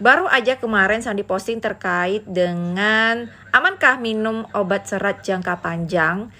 Baru aja kemarin Sandi posting terkait dengan amankah minum obat serat jangka panjang?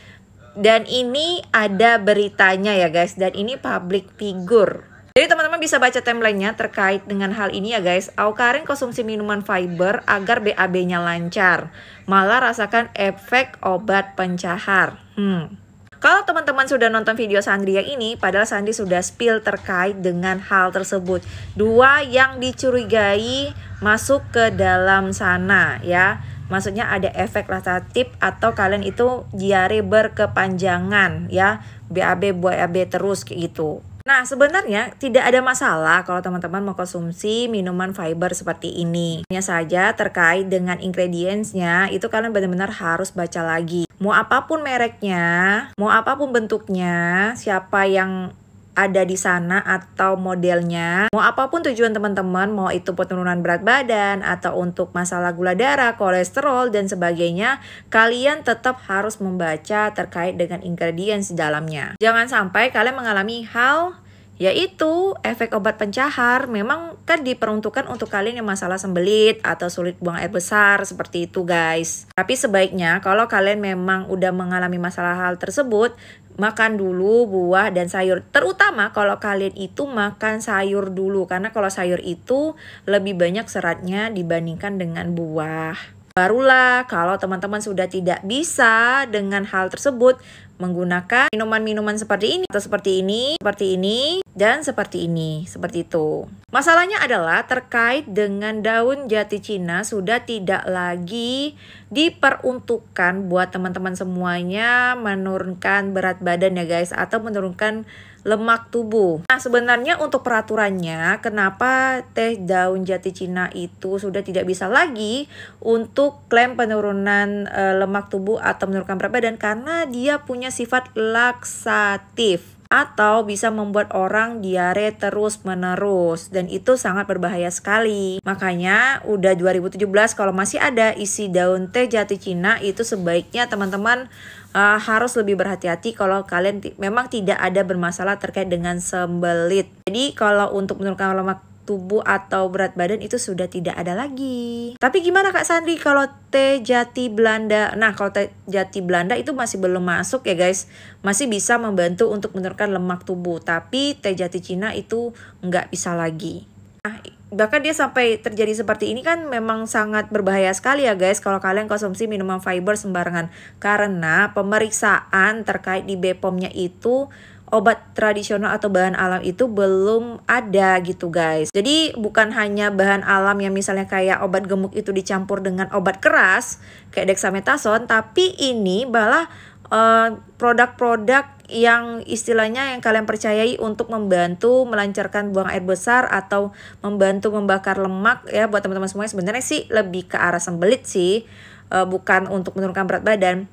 Dan ini ada beritanya ya guys, dan ini public figure. Jadi teman-teman bisa baca timelinenya terkait dengan hal ini ya guys. Aukarin konsumsi minuman fiber agar BAB-nya lancar. Malah rasakan efek obat pencahar. Hmm. Kalau teman-teman sudah nonton video Sandria ini, padahal Sandi sudah spill terkait dengan hal tersebut. Dua yang dicurigai masuk ke dalam sana ya. Maksudnya ada efek rasa tip atau kalian itu diare berkepanjangan ya. BAB AB terus kayak gitu. Nah, sebenarnya tidak ada masalah kalau teman-teman mau konsumsi minuman fiber seperti ini. Hanya saja terkait dengan ingredientsnya, itu kalian benar-benar harus baca lagi. Mau apapun mereknya, mau apapun bentuknya, siapa yang ada di sana atau modelnya. Mau apapun tujuan teman-teman, mau itu penurunan berat badan atau untuk masalah gula darah, kolesterol dan sebagainya, kalian tetap harus membaca terkait dengan ingredients di dalamnya. Jangan sampai kalian mengalami hal yaitu efek obat pencahar memang kan diperuntukkan untuk kalian yang masalah sembelit atau sulit buang air besar seperti itu guys. Tapi sebaiknya kalau kalian memang udah mengalami masalah hal tersebut, makan dulu buah dan sayur. Terutama kalau kalian itu makan sayur dulu karena kalau sayur itu lebih banyak seratnya dibandingkan dengan buah. Barulah kalau teman-teman sudah tidak bisa dengan hal tersebut menggunakan minuman-minuman seperti ini atau seperti ini, seperti ini, dan seperti ini, seperti itu. Masalahnya adalah terkait dengan daun jati Cina sudah tidak lagi diperuntukkan buat teman-teman semuanya menurunkan berat badan ya guys atau menurunkan lemak tubuh. Nah, sebenarnya untuk peraturannya, kenapa teh daun jati Cina itu sudah tidak bisa lagi untuk klaim penurunan e, lemak tubuh atau menurunkan berat badan karena dia punya sifat laksatif atau bisa membuat orang diare terus-menerus dan itu sangat berbahaya sekali. Makanya udah 2017 kalau masih ada isi daun teh jati Cina itu sebaiknya teman-teman uh, harus lebih berhati-hati kalau kalian memang tidak ada bermasalah terkait dengan sembelit. Jadi kalau untuk menurunkan lemak tubuh atau berat badan itu sudah tidak ada lagi. Tapi gimana Kak Sandri kalau teh jati Belanda? Nah, kalau teh jati Belanda itu masih belum masuk ya guys. Masih bisa membantu untuk menurunkan lemak tubuh, tapi teh jati Cina itu nggak bisa lagi. Nah, bahkan dia sampai terjadi seperti ini kan memang sangat berbahaya sekali ya guys kalau kalian konsumsi minuman fiber sembarangan karena pemeriksaan terkait di BPOM-nya itu obat tradisional atau bahan alam itu belum ada gitu guys. Jadi bukan hanya bahan alam yang misalnya kayak obat gemuk itu dicampur dengan obat keras kayak dexamethasone, tapi ini malah eh, produk-produk uh, yang istilahnya yang kalian percayai untuk membantu melancarkan buang air besar atau membantu membakar lemak ya buat teman-teman semuanya sebenarnya sih lebih ke arah sembelit sih eh, bukan untuk menurunkan berat badan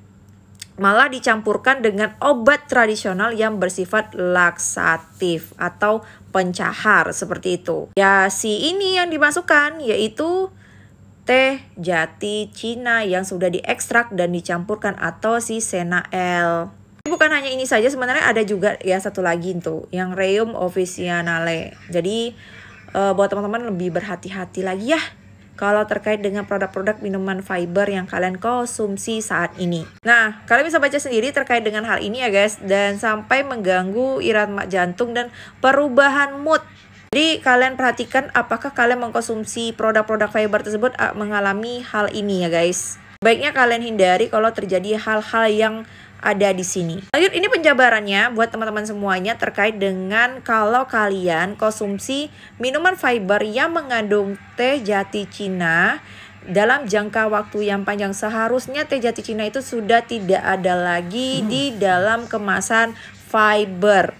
malah dicampurkan dengan obat tradisional yang bersifat laksatif atau pencahar seperti itu. Ya si ini yang dimasukkan yaitu teh jati Cina yang sudah diekstrak dan dicampurkan atau si Sena Senael. Bukan hanya ini saja sebenarnya ada juga ya satu lagi tuh yang Reum officinale. Jadi eh, buat teman-teman lebih berhati-hati lagi ya kalau terkait dengan produk-produk minuman fiber yang kalian konsumsi saat ini. Nah, kalian bisa baca sendiri terkait dengan hal ini ya guys dan sampai mengganggu irama jantung dan perubahan mood jadi kalian perhatikan apakah kalian mengkonsumsi produk-produk fiber tersebut ah, mengalami hal ini ya guys. Baiknya kalian hindari kalau terjadi hal-hal yang ada di sini. Lanjut ini penjabarannya buat teman-teman semuanya terkait dengan kalau kalian konsumsi minuman fiber yang mengandung teh jati Cina dalam jangka waktu yang panjang seharusnya teh jati Cina itu sudah tidak ada lagi hmm. di dalam kemasan fiber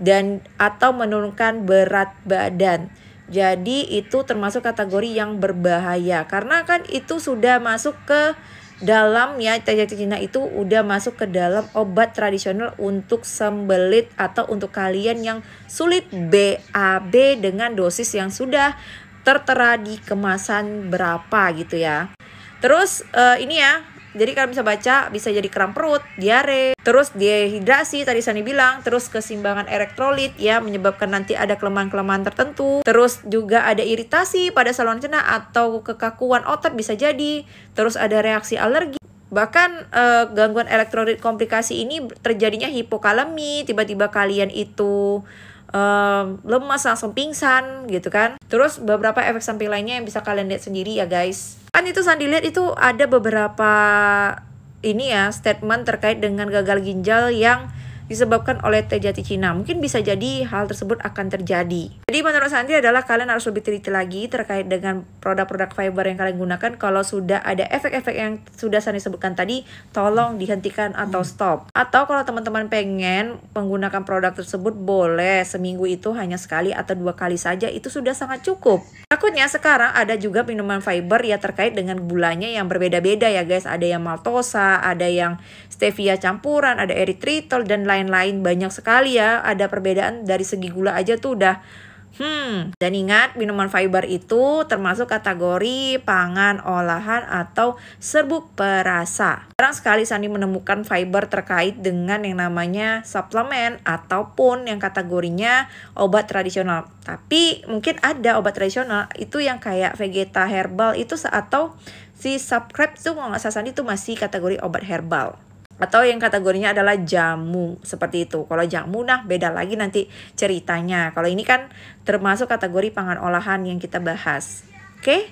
dan atau menurunkan berat badan. Jadi itu termasuk kategori yang berbahaya karena kan itu sudah masuk ke dalam ya jajanan Cina itu udah masuk ke dalam obat tradisional untuk sembelit atau untuk kalian yang sulit BAB dengan dosis yang sudah tertera di kemasan berapa gitu ya. Terus uh, ini ya jadi kalian bisa baca bisa jadi kram perut, diare, terus dehidrasi tadi Sani bilang, terus kesimbangan elektrolit ya menyebabkan nanti ada kelemahan-kelemahan tertentu, terus juga ada iritasi pada saluran cerna atau kekakuan otot bisa jadi, terus ada reaksi alergi Bahkan eh, gangguan elektrolit komplikasi ini terjadinya hipokalemi, tiba-tiba kalian itu um, lemas langsung pingsan gitu kan. Terus beberapa efek samping lainnya yang bisa kalian lihat sendiri ya guys kan itu Sandi lihat itu ada beberapa ini ya statement terkait dengan gagal ginjal yang disebabkan oleh teh jati Cina. Mungkin bisa jadi hal tersebut akan terjadi. Jadi menurut Santi adalah kalian harus lebih teliti lagi terkait dengan produk-produk fiber yang kalian gunakan. Kalau sudah ada efek-efek yang sudah Santi sebutkan tadi, tolong dihentikan atau hmm. stop. Atau kalau teman-teman pengen menggunakan produk tersebut, boleh seminggu itu hanya sekali atau dua kali saja, itu sudah sangat cukup. Takutnya sekarang ada juga minuman fiber ya terkait dengan gulanya yang berbeda-beda ya guys. Ada yang maltosa, ada yang stevia campuran, ada eritritol, dan lain lain-lain banyak sekali ya. Ada perbedaan dari segi gula aja tuh udah Hmm, dan ingat minuman fiber itu termasuk kategori pangan olahan atau serbuk perasa. Jarang sekali Sandi menemukan fiber terkait dengan yang namanya suplemen ataupun yang kategorinya obat tradisional. Tapi mungkin ada obat tradisional itu yang kayak vegeta herbal itu atau si subscribe tuh kalau nggak salah Sandi itu masih kategori obat herbal atau yang kategorinya adalah jamu seperti itu. Kalau jamu nah beda lagi nanti ceritanya. Kalau ini kan termasuk kategori pangan olahan yang kita bahas. Oke? Okay?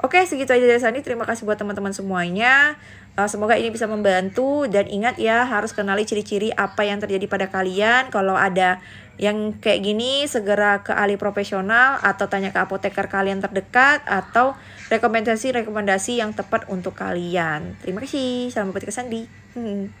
Oke, segitu aja dari Sandi. Terima kasih buat teman-teman semuanya. Eh, semoga ini bisa membantu dan ingat ya harus kenali ciri-ciri apa yang terjadi pada kalian. Kalau ada yang kayak gini segera ke ahli profesional atau tanya ke apoteker kalian terdekat atau rekomendasi-rekomendasi yang tepat untuk kalian. Terima kasih. Salam buat ke Sandi.